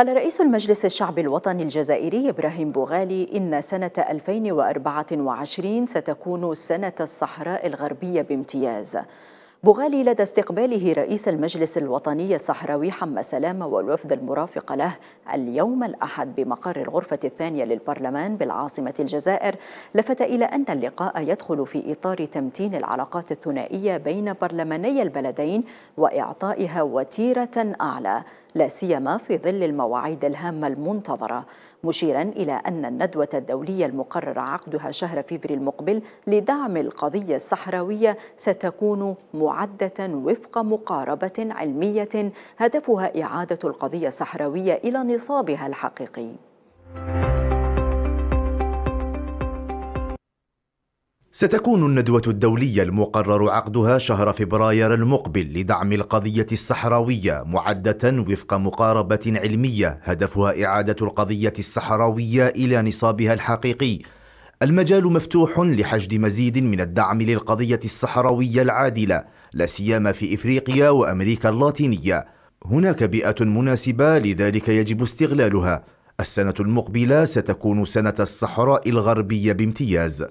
قال رئيس المجلس الشعبي الوطني الجزائري إبراهيم بوغالي إن سنة 2024 ستكون سنة الصحراء الغربية بامتياز بوغالي لدى استقباله رئيس المجلس الوطني الصحراوي حمى سلامة والوفد المرافق له اليوم الأحد بمقر الغرفة الثانية للبرلمان بالعاصمة الجزائر لفت إلى أن اللقاء يدخل في إطار تمتين العلاقات الثنائية بين برلماني البلدين وإعطائها وتيرة أعلى لا سيما في ظل المواعيد الهامة المنتظرة مشيرا إلى أن الندوة الدولية المقرر عقدها شهر فيفري المقبل لدعم القضية الصحراوية ستكون معدة وفق مقاربة علمية هدفها إعادة القضية الصحراوية إلى نصابها الحقيقي ستكون الندوة الدولية المقرر عقدها شهر فبراير المقبل لدعم القضية الصحراوية معدة وفق مقاربة علمية هدفها إعادة القضية الصحراوية إلى نصابها الحقيقي المجال مفتوح لحشد مزيد من الدعم للقضية الصحراوية العادلة لا سيما في إفريقيا وأمريكا اللاتينية هناك بيئة مناسبة لذلك يجب استغلالها السنة المقبلة ستكون سنة الصحراء الغربية بامتياز